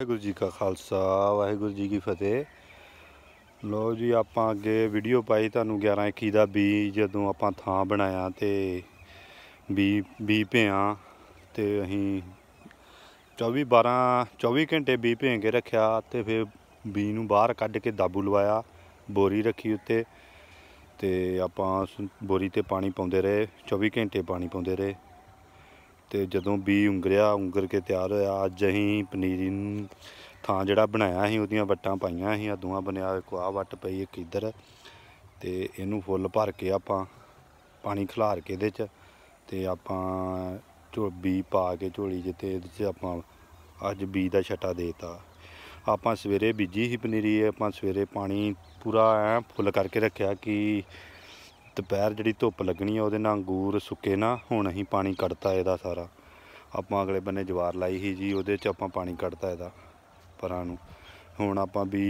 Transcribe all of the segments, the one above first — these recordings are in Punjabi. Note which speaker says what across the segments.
Speaker 1: ਵਾਹਿਗੁਰੂ ਜੀ ਕਾ ਖਾਲਸਾ ਵਾਹਿਗੁਰੂ ਜੀ ਕੀ ਫਤਿਹ ਲੋ ਜੀ ਆਪਾਂ ਅੱਗੇ ਵੀਡੀਓ ਪਾਈ ਤੁਹਾਨੂੰ 11 21 ਦਾ ਬੀ ਜਦੋਂ ਆਪਾਂ ਥਾਂ ਬਣਾਇਆ ਤੇ ਬੀ ਬੀ ਭਿਆ ਤੇ ਅਸੀਂ 24 12 24 ਘੰਟੇ ਬੀ ਭੇਂ ਕੇ ਰੱਖਿਆ ਤੇ ਫਿਰ ਬੀ ਨੂੰ ਬਾਹਰ ਕੱਢ ਕੇ ਦਾਬੂ ਲਵਾਇਆ ਬੋਰੀ ਰੱਖੀ ਉੱਤੇ ਤੇ ਆਪਾਂ ਬੋਰੀ ਤੇ ਪਾਣੀ ਪਾਉਂਦੇ ਰਹੇ 24 ਘੰਟੇ ਪਾਣੀ ਪਾਉਂਦੇ ਰਹੇ ਤੇ ਜਦੋਂ ਵੀ ਉਂਗਰਿਆ ਉਂਗਰ ਕੇ ਤਿਆਰ ਹੋਇਆ ਅੱਜ ਅਸੀਂ ਪਨੀਰੀ ਨੂੰ ਥਾਂ ਜਿਹੜਾ ਬਣਾਇਆ ਸੀ ਉਹਦੀਆਂ ਵੱਟਾਂ ਪਾਈਆਂ ਸੀ ਆ ਅਦੂਆਂ ਬਣਿਆ ਇੱਕ ਆ ਵੱਟ ਪਈ ਇੱਕ ਇਧਰ ਤੇ ਇਹਨੂੰ ਫੁੱਲ ਭਰ ਕੇ ਆਪਾਂ ਪਾਣੀ ਖਿਲਾਰ ਕੇ ਇਹਦੇ 'ਚ ਤੇ ਆਪਾਂ ਝੋ ਬੀ ਪਾ ਕੇ ਝੋਲੀ ਜਿੱਤੇ ਤੇ ਇਹਦੇ 'ਚ ਆਪਾਂ ਅੱਜ ਬੀ ਦਾ ਛਟਾ ਦੇਤਾ ਆਪਾਂ ਸਵੇਰੇ ਬੀਜੀ ਸੀ ਪਨੀਰੀ ਆਪਾਂ ਸਵੇਰੇ ਪਾਣੀ ਪੂਰਾ ਐ ਫੁੱਲ ਕਰਕੇ ਰੱਖਿਆ ਕਿ ਦੁਪਹਿਰ ਜਿਹੜੀ ਧੁੱਪ ਲੱਗਣੀ ਆ ਉਹਦੇ ਨਾਲ ਅੰਗੂਰ ਸੁੱਕੇ ਨਾ ਹੁਣ ਅਸੀਂ ਪਾਣੀ ਕੱਢਤਾ ਇਹਦਾ ਸਾਰਾ ਆਪਾਂ ਅਗਲੇ ਬੰਨੇ ਜਵਾਰ ਲਾਈ ਸੀ ਜੀ ਉਹਦੇ 'ਚ ਆਪਾਂ ਪਾਣੀ ਕੱਢਤਾ ਇਹਦਾ ਪਰਾਂ ਨੂੰ ਹੁਣ ਆਪਾਂ ਵੀ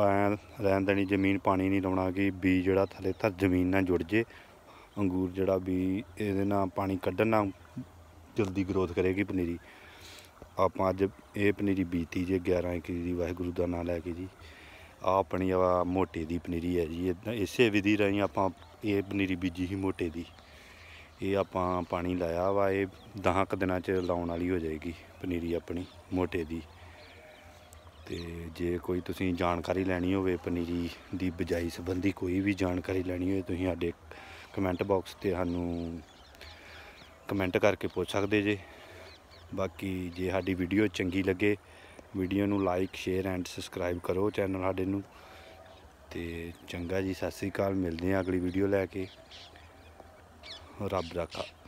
Speaker 1: ਐ ਰਹਿਣ ਦੇਣੀ ਜ਼ਮੀਨ ਪਾਣੀ ਨਹੀਂ ਲਾਉਣਾ ਕਿ ਬੀ ਜਿਹੜਾ ਥੱਲੇ ਤਾਂ ਜ਼ਮੀਨ ਨਾਲ ਜੁੜ ਜੇ ਅੰਗੂਰ ਜਿਹੜਾ ਵੀ ਇਹਦੇ ਨਾਲ ਪਾਣੀ ਕੱਢਣ ਨਾਲ ਜਲਦੀ ਗਰੋਥ ਕਰੇਗੀ ਪਨੀਰੀ ਆਪਾਂ ਅੱਜ ਇਹ ਪਨੀਰੀ ਬੀਤੀ ਜੇ 11 ਕਿਲੋ ਦੀ ਵਾਹਿਗੁਰੂ ਦਾ ਨਾਮ ਲੈ ਕੇ ਜੀ ਆ ਆਪਣੀ ਆ ਮੋਟੇ ਦੀ ਪਨੀਰੀ ਹੈ ਜੀ ਇਸੇ ਵਿਧੀ ਰਾਹੀਂ ਆਪਾਂ ਇਹ ਪਨੀਰੀ ਬੀਜੀ ਸੀ ਮੋਟੇ ਦੀ ਇਹ ਆਪਾਂ ਪਾਣੀ ਲਾਇਆ ਵਾ ਇਹ 10 ਕ ਦਿਨਾਂ 'ਚ ਲਾਉਣ ਵਾਲੀ ਹੋ ਜਾਏਗੀ ਪਨੀਰੀ ਆਪਣੀ ਮੋਟੇ ਦੀ ਤੇ ਜੇ ਕੋਈ ਤੁਸੀਂ ਜਾਣਕਾਰੀ ਲੈਣੀ ਹੋਵੇ ਪਨੀਰੀ ਦੀ ਬਜਾਈ ਸੰਬੰਧੀ ਕੋਈ ਵੀ ਜਾਣਕਾਰੀ ਲੈਣੀ ਹੋਵੇ ਤੁਸੀਂ ਸਾਡੇ ਕਮੈਂਟ ਬਾਕਸ ਤੇ ਸਾਨੂੰ ਕਮੈਂਟ ਕਰਕੇ ਪੁੱਛ ਸਕਦੇ ਜੇ ਬਾਕੀ ਜੇ ਸਾਡੀ ਵੀਡੀਓ ਚੰਗੀ ਲੱਗੇ ਵੀਡੀਓ ਨੂੰ ਲਾਈਕ ਸ਼ੇਅਰ ਐਂਡ ਸਬਸਕ੍ਰਾਈਬ ਕਰੋ ਚੈਨਲ ਸਾਡੇ ਨੂੰ ਤੇ ਚੰਗਾ ਜੀ ਸਤਿ ਸ੍ਰੀ ਅਕਾਲ ਮਿਲਦੇ ਆ ਅਗਲੀ ਵੀਡੀਓ ਲੈ ਕੇ ਰੱਬ ਰੱਖਾ